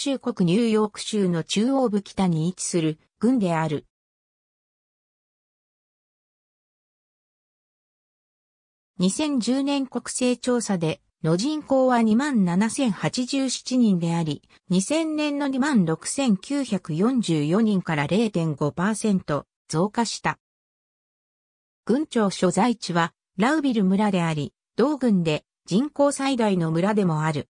中国ニューヨーク州の中央部北に位置する軍である。2010年国勢調査で、の人口は27,087人であり、2000年の26,944人から0.5%増加した。軍庁所在地は、ラウビル村であり、同軍で人口最大の村でもある。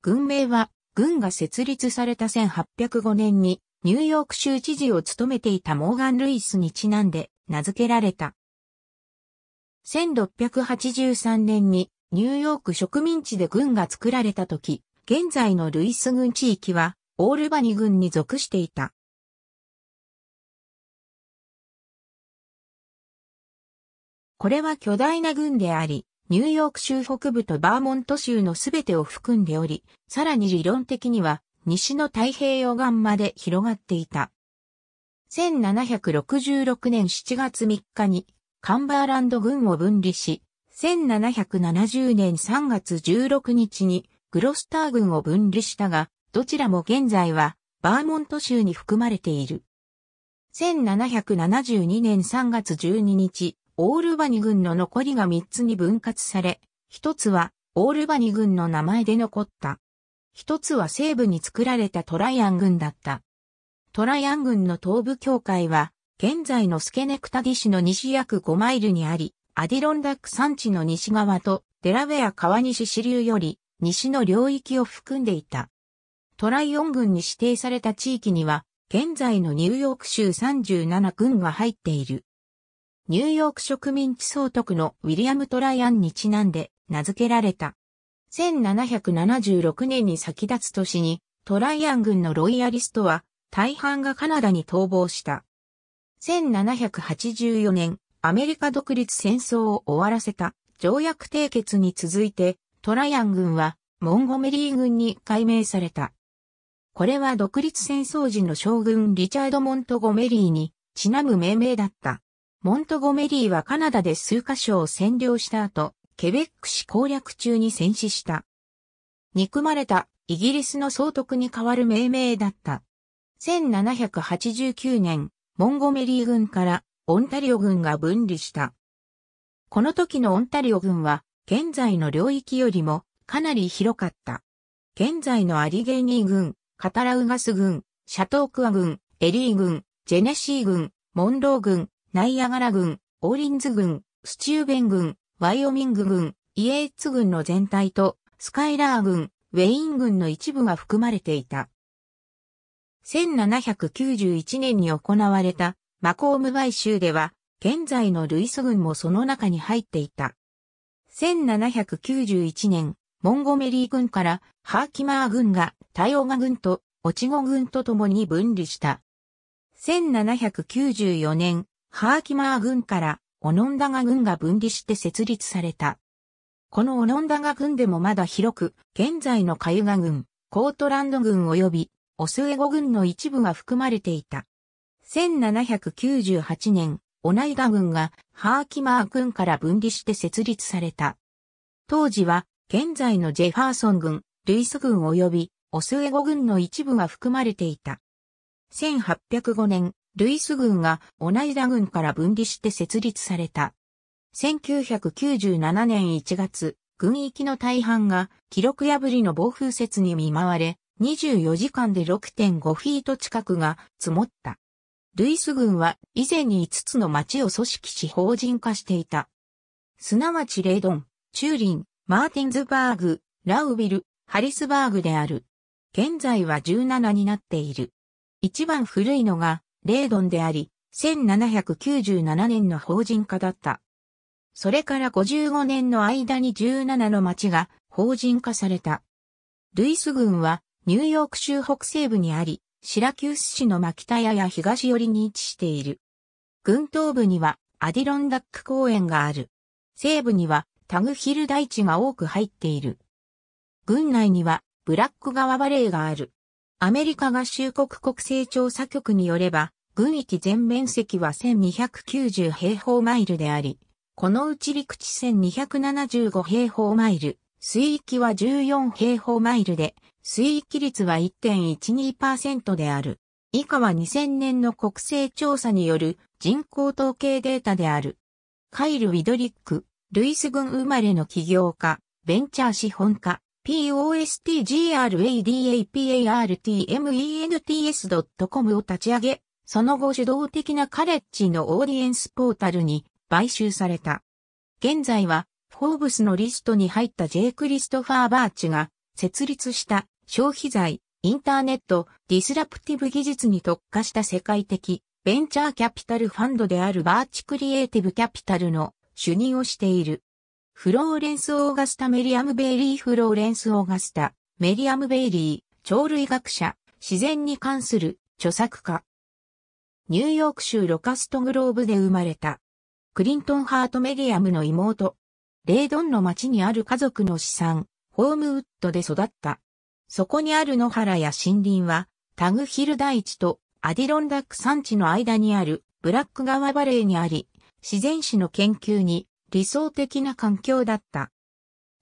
軍名は、軍が設立された1805年にニューヨーク州知事を務めていたモーガン・ルイスにちなんで名付けられた。1683年にニューヨーク植民地で軍が作られた時、現在のルイス軍地域はオールバニ軍に属していた。これは巨大な軍であり、ニューヨーク州北部とバーモント州のすべてを含んでおり、さらに理論的には西の太平洋岸まで広がっていた。1766年7月3日にカンバーランド軍を分離し、1770年3月16日にグロスター軍を分離したが、どちらも現在はバーモント州に含まれている。1772年3月12日、オールバニ軍の残りが3つに分割され、1つはオールバニ軍の名前で残った。1つは西部に作られたトライアン軍だった。トライアン軍の東部境界は、現在のスケネクタディ市の西約5マイルにあり、アディロンダック山地の西側とデラウェア川西支流より西の領域を含んでいた。トライオン軍に指定された地域には、現在のニューヨーク州37軍が入っている。ニューヨーク植民地総督のウィリアム・トライアンにちなんで名付けられた。1776年に先立つ年に、トライアン軍のロイヤリストは、大半がカナダに逃亡した。1784年、アメリカ独立戦争を終わらせた条約締結に続いて、トライアン軍はモンゴメリー軍に改名された。これは独立戦争時の将軍リチャード・モントゴメリーにちなむ命名だった。モントゴメリーはカナダで数カ所を占領した後、ケベック市攻略中に戦死した。憎まれたイギリスの総督に代わる命名だった。1789年、モンゴメリー軍からオンタリオ軍が分離した。この時のオンタリオ軍は、現在の領域よりもかなり広かった。現在のアリゲニー軍、カタラウガス軍、シャトークア軍、エリー軍、ジェネシー軍、モンロー軍、ナイアガラ軍、オーリンズ軍、スチューベン軍、ワイオミング軍、イエーツ軍の全体と、スカイラー軍、ウェイン軍の一部が含まれていた。1791年に行われたマコーム買収では、現在のルイス軍もその中に入っていた。1791年、モンゴメリー軍からハーキマー軍がタイオガ軍とオチゴ軍と共に分離した。1794年、ハーキマー軍からオノンダガ軍が分離して設立された。このオノンダガ軍でもまだ広く、現在のカユガ軍、コートランド軍及びオスエゴ軍の一部が含まれていた。1798年、オナイガ軍がハーキマー軍から分離して設立された。当時は、現在のジェファーソン軍、ルイス軍及びオスエゴ軍の一部が含まれていた。1805年、ルイス軍がオナイダ軍から分離して設立された。1997年1月、軍域の大半が記録破りの暴風雪に見舞われ、24時間で6.5フィート近くが積もった。ルイス軍は以前に5つの町を組織し法人化していた。すなわちレイドン、チューリン、マーティンズバーグ、ラウビル、ハリスバーグである。現在は17になっている。一番古いのがレードンであり、1797年の法人化だった。それから55年の間に17の町が法人化された。ルイス郡はニューヨーク州北西部にあり、シラキュース市のキタ屋や東寄りに位置している。軍東部にはアディロンダック公園がある。西部にはタグヒル大地が多く入っている。郡内にはブラック川バレーがある。アメリカ合衆国国勢調査局によれば、軍域全面積は1290平方マイルであり、このうち陸地1275平方マイル、水域は14平方マイルで、水域率は1.12%である。以下は2000年の国勢調査による人口統計データである。カイル・ウィドリック、ルイス軍生まれの起業家、ベンチャー資本家、postgradapar.tments.com を立ち上げ、その後主導的なカレッジのオーディエンスポータルに買収された。現在は、フォーブスのリストに入ったジェイ・クリストファー・バーチが設立した消費財、インターネット、ディスラプティブ技術に特化した世界的ベンチャーキャピタルファンドであるバーチクリエイティブキャピタルの主任をしている。フローレンス・オーガスタ・メリアム・ベイリー・フローレンス・オーガスタ、メリアム・ベイリー、鳥類学者、自然に関する著作家。ニューヨーク州ロカストグローブで生まれた。クリントン・ハート・メディアムの妹。レイドンの町にある家族の資産、ホームウッドで育った。そこにある野原や森林は、タグヒル大地とアディロンダック山地の間にあるブラック川バレーにあり、自然史の研究に理想的な環境だった。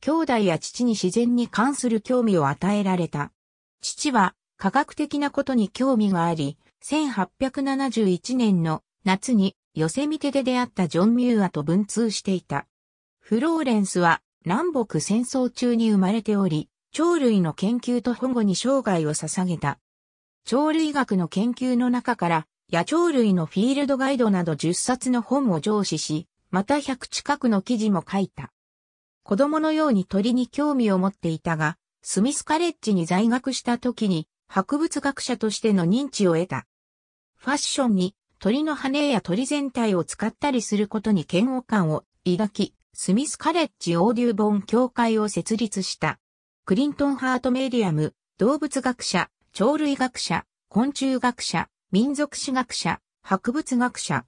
兄弟や父に自然に関する興味を与えられた。父は科学的なことに興味があり、1871年の夏に寄せみてで出会ったジョン・ミューアと文通していた。フローレンスは南北戦争中に生まれており、鳥類の研究と保護に生涯を捧げた。鳥類学の研究の中から、野鳥類のフィールドガイドなど10冊の本を上司し、また100近くの記事も書いた。子供のように鳥に興味を持っていたが、スミスカレッジに在学した時に、博物学者としての認知を得た。ファッションに鳥の羽や鳥全体を使ったりすることに嫌悪感を抱き、スミスカレッジオーデューボン協会を設立した。クリントン・ハート・メディアム、動物学者、鳥類学者、昆虫学者、民族史学者、博物学者。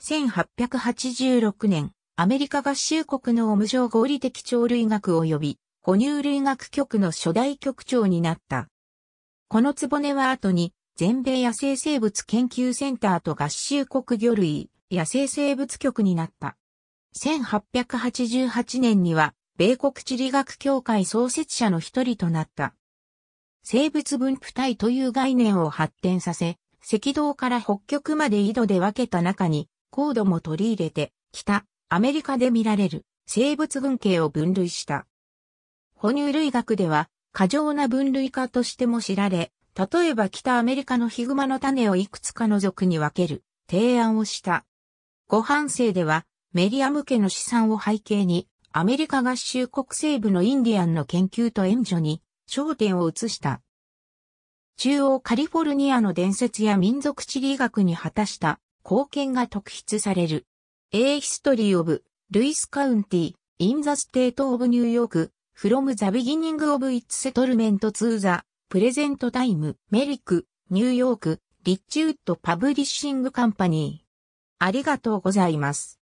1886年、アメリカ合衆国のオム合理的鳥類学及び、哺乳類学局の初代局長になった。この壺は後に、全米野生生物研究センターと合衆国魚類野生生物局になった。1888年には、米国地理学協会創設者の一人となった。生物分布体という概念を発展させ、赤道から北極まで緯度で分けた中に、高度も取り入れて、北、アメリカで見られる生物群系を分類した。哺乳類学では、過剰な分類化としても知られ、例えば北アメリカのヒグマの種をいくつかの属に分ける提案をした。ご半生では、メディア向けの資産を背景に、アメリカ合衆国西部のインディアンの研究と援助に焦点を移した。中央カリフォルニアの伝説や民族地理学に果たした貢献が特筆される。A History of Lewis County in the State of New York from the Beginning of its Settlement to the プレゼントタイム、メリク、ニューヨーク、リッチウッドパブリッシングカンパニー。ありがとうございます。